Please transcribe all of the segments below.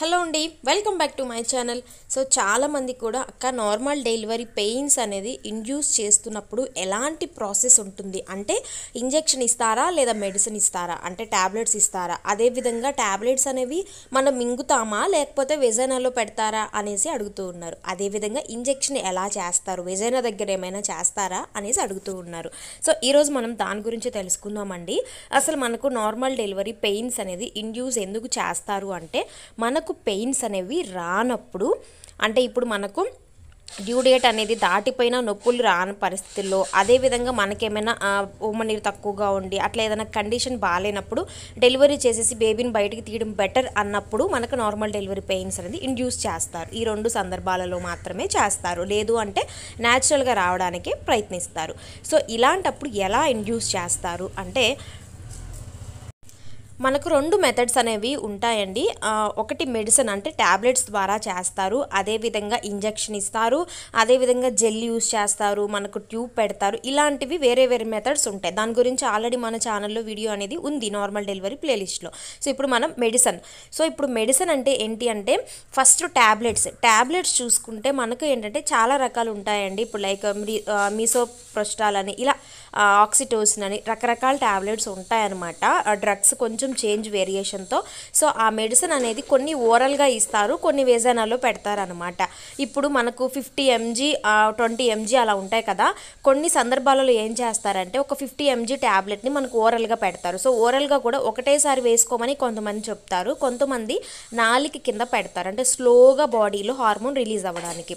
hello అండి welcome back to my channel so చాలామంది కూడా అక్క నార్మల్ డెలివరీ పెయిన్స్ అనేది ఇండ్యూస్ చేస్తున్నప్పుడు ఎలాంటి ప్రాసెస్ ఉంటుంది అంటే ఇంజెక్షన్ ఇస్తారా లేదా మెడిసిన్ ఇస్తారా అంటే ట్యాబ్లెట్స్ ఇస్తారా అదేవిధంగా ట్యాబ్లెట్స్ అనేవి మనం మింగుతామా లేకపోతే వెజైనాలో పెడతారా అనేసి అడుగుతూ ఉన్నారు అదేవిధంగా ఇంజెక్షన్ ఎలా చేస్తారు వెజైనా దగ్గర ఏమైనా చేస్తారా అనేసి అడుగుతూ ఉన్నారు సో ఈరోజు మనం దాని గురించి తెలుసుకుందామండి అసలు మనకు నార్మల్ డెలివరీ పెయిన్స్ అనేది ఇండ్యూస్ ఎందుకు చేస్తారు అంటే మనకు మనకు పెయిన్స్ అనేవి రానప్పుడు అంటే ఇప్పుడు మనకు డ్యూ డేట్ అనేది దాటిపోయిన నొప్పులు రాని పరిస్థితుల్లో అదేవిధంగా మనకేమైనా నీరు తక్కువగా ఉండి అట్లా ఏదైనా కండిషన్ బాగాలేనప్పుడు డెలివరీ చేసేసి బేబీని బయటికి తీయడం బెటర్ అన్నప్పుడు మనకు నార్మల్ డెలివరీ పెయిన్స్ అనేది ఇండ్యూస్ చేస్తారు ఈ రెండు సందర్భాలలో మాత్రమే చేస్తారు లేదు అంటే న్యాచురల్గా రావడానికి ప్రయత్నిస్తారు సో ఇలాంటప్పుడు ఎలా ఇండ్యూస్ చేస్తారు అంటే మనకు రెండు మెథడ్స్ అనేవి ఉంటాయండి ఒకటి మెడిసిన్ అంటే ట్యాబ్లెట్స్ ద్వారా చేస్తారు అదేవిధంగా ఇంజెక్షన్ ఇస్తారు అదేవిధంగా జెల్ యూస్ చేస్తారు మనకు ట్యూబ్ పెడతారు ఇలాంటివి వేరే వేరే మెథడ్స్ ఉంటాయి దాని గురించి ఆల్రెడీ మన ఛానల్లో వీడియో అనేది ఉంది నార్మల్ డెలివరీ ప్లేలిస్ట్లో సో ఇప్పుడు మనం మెడిసిన్ సో ఇప్పుడు మెడిసిన్ అంటే ఏంటి అంటే ఫస్ట్ ట్యాబ్లెట్స్ ట్యాబ్లెట్స్ చూసుకుంటే మనకు ఏంటంటే చాలా రకాలు ఉంటాయండి ఇప్పుడు లైక్ మీసో ప్రొస్టాల్ అని ఇలా ఆక్సిటోసిన్ అని రకరకాల ట్యాబ్లెట్స్ ఉంటాయన్నమాట డ్రగ్స్ కొంచెం కొంచెం చేంజ్ వేరియేషన్తో సో ఆ మెడిసిన్ అనేది కొన్ని ఓరల్గా ఇస్తారు కొన్ని పెడతారు పెడతారనమాట ఇప్పుడు మనకు ఫిఫ్టీ ఎంజీ ట్వంటీ ఎంజీ అలా ఉంటాయి కదా కొన్ని సందర్భాలలో ఏం చేస్తారంటే ఒక ఫిఫ్టీ ఎంజీ ట్యాబ్లెట్ని మనకు ఓరల్గా పెడతారు సో ఓరల్గా కూడా ఒకటేసారి వేసుకోమని కొంతమంది చెప్తారు కొంతమంది నాలిక కింద పెడతారు అంటే స్లోగా బాడీలో హార్మోన్ రిలీజ్ అవ్వడానికి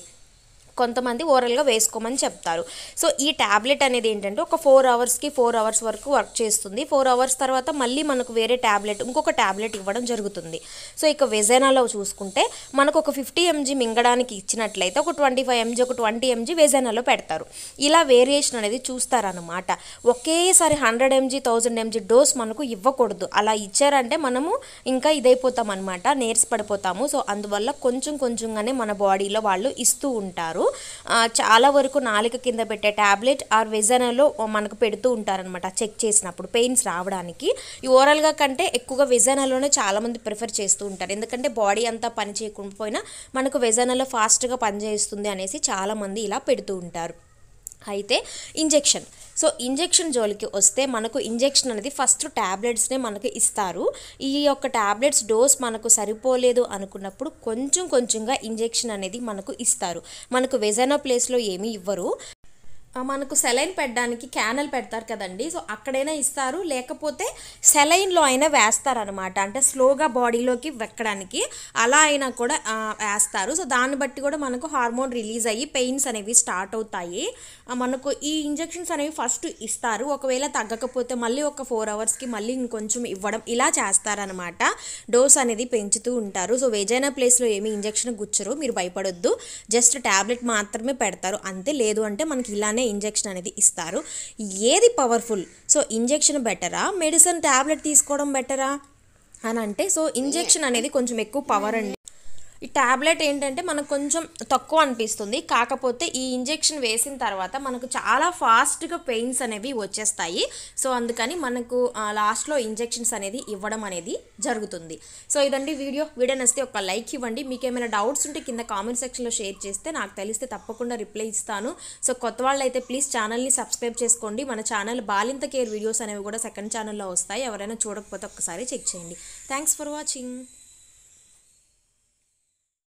కొంతమంది ఓరల్గా వేసుకోమని చెప్తారు సో ఈ ట్యాబ్లెట్ అనేది ఏంటంటే ఒక ఫోర్ అవర్స్కి ఫోర్ అవర్స్ వరకు వర్క్ చేస్తుంది ఫోర్ అవర్స్ తర్వాత మళ్ళీ మనకు వేరే ట్యాబ్లెట్ ఇంకొక ట్యాబ్లెట్ ఇవ్వడం జరుగుతుంది సో ఇక వెజెనాలో చూసుకుంటే మనకు ఒక ఫిఫ్టీ ఎంజీ మింగడానికి ఇచ్చినట్లయితే ఒక ట్వంటీ ఫైవ్ ఎంజీ ఒక ట్వంటీ ఎంజీ వెజైనాలో పెడతారు ఇలా వేరియేషన్ అనేది చూస్తారనమాట ఒకేసారి hundred MG thousand MG dose మనకు ఇవ్వకూడదు అలా ఇచ్చారంటే మనము ఇంకా ఇదైపోతాం అనమాట నేర్చి పడిపోతాము సో అందువల్ల కొంచెం కొంచెంగానే మన బాడీలో వాళ్ళు ఇస్తూ ఉంటారు చాలా వరకు నాలుక కింద పెట్టే ట్యాబ్లెట్ ఆర్ విజనలో మనకు పెడుతూ ఉంటారనమాట చెక్ చేసినప్పుడు పెయిన్స్ రావడానికి ఈ ఓరల్గా కంటే ఎక్కువగా విజనలోనే చాలామంది ప్రిఫర్ చేస్తూ ఉంటారు ఎందుకంటే బాడీ అంతా పని చేయకుండా పోయినా మనకు విజనలో ఫాస్ట్గా పనిచేస్తుంది అనేసి చాలామంది ఇలా పెడుతూ ఉంటారు అయితే ఇంజెక్షన్ సో ఇంజెక్షన్ జోలికి వస్తే మనకు ఇంజెక్షన్ అనేది ఫస్ట్ ట్యాబ్లెట్స్నే మనకు ఇస్తారు ఈ యొక్క ట్యాబ్లెట్స్ డోస్ మనకు సరిపోలేదు అనుకున్నప్పుడు కొంచెం కొంచెంగా ఇంజెక్షన్ అనేది మనకు ఇస్తారు మనకు వెజైనా ప్లేస్లో ఏమీ ఇవ్వరు మనకు సెలైన్ పెట్టడానికి క్యానల్ పెడతారు కదండి సో అక్కడైనా ఇస్తారు లేకపోతే సెలైన్లో అయినా వేస్తారనమాట అంటే స్లోగా బాడీలోకి వెక్కడానికి అలా అయినా కూడా వేస్తారు సో దాన్ని బట్టి కూడా మనకు హార్మోన్ రిలీజ్ అయ్యి పెయిన్స్ అనేవి స్టార్ట్ అవుతాయి మనకు ఈ ఇంజెక్షన్స్ అనేవి ఫస్ట్ ఇస్తారు ఒకవేళ తగ్గకపోతే మళ్ళీ ఒక ఫోర్ అవర్స్కి మళ్ళీ ఇంకొంచెం ఇవ్వడం ఇలా చేస్తారనమాట డోస్ అనేది పెంచుతూ ఉంటారు సో వేజైన ప్లేస్లో ఏమి ఇంజక్షన్ గుచ్చరు మీరు భయపడొద్దు జస్ట్ ట్యాబ్లెట్ మాత్రమే పెడతారు అంతే లేదు అంటే మనకి ఇలానే వెంటనే ఇంజెక్షన్ అనేది ఇస్తారు ఏది పవర్ఫుల్ సో ఇంజెక్షన్ బెటరా మెడిసిన్ ట్యాబ్లెట్ తీసుకోవడం బెటరా అని అంటే సో ఇంజెక్షన్ అనేది కొంచెం ఎక్కువ పవర్ అండి ఈ ట్యాబ్లెట్ ఏంటంటే మనకు కొంచెం తక్కువ అనిపిస్తుంది కాకపోతే ఈ ఇంజెక్షన్ వేసిన తర్వాత మనకు చాలా ఫాస్ట్గా పెయిన్స్ అనేవి వచ్చేస్తాయి సో అందుకని మనకు లాస్ట్లో ఇంజెక్షన్స్ అనేది ఇవ్వడం అనేది జరుగుతుంది సో ఇదండి వీడియో వీడియో నస్తే ఒక లైక్ ఇవ్వండి మీకు ఏమైనా డౌట్స్ ఉంటే కింద కామెంట్ సెక్షన్లో షేర్ చేస్తే నాకు తెలిస్తే తప్పకుండా రిప్లై ఇస్తాను సో కొత్త వాళ్ళైతే ప్లీజ్ ఛానల్ని సబ్స్క్రైబ్ చేసుకోండి మన ఛానల్ బాలింత కేర్ వీడియోస్ అనేవి కూడా సెకండ్ ఛానల్లో వస్తాయి ఎవరైనా చూడకపోతే ఒక్కసారి చెక్ చేయండి థ్యాంక్స్ ఫర్ వాచింగ్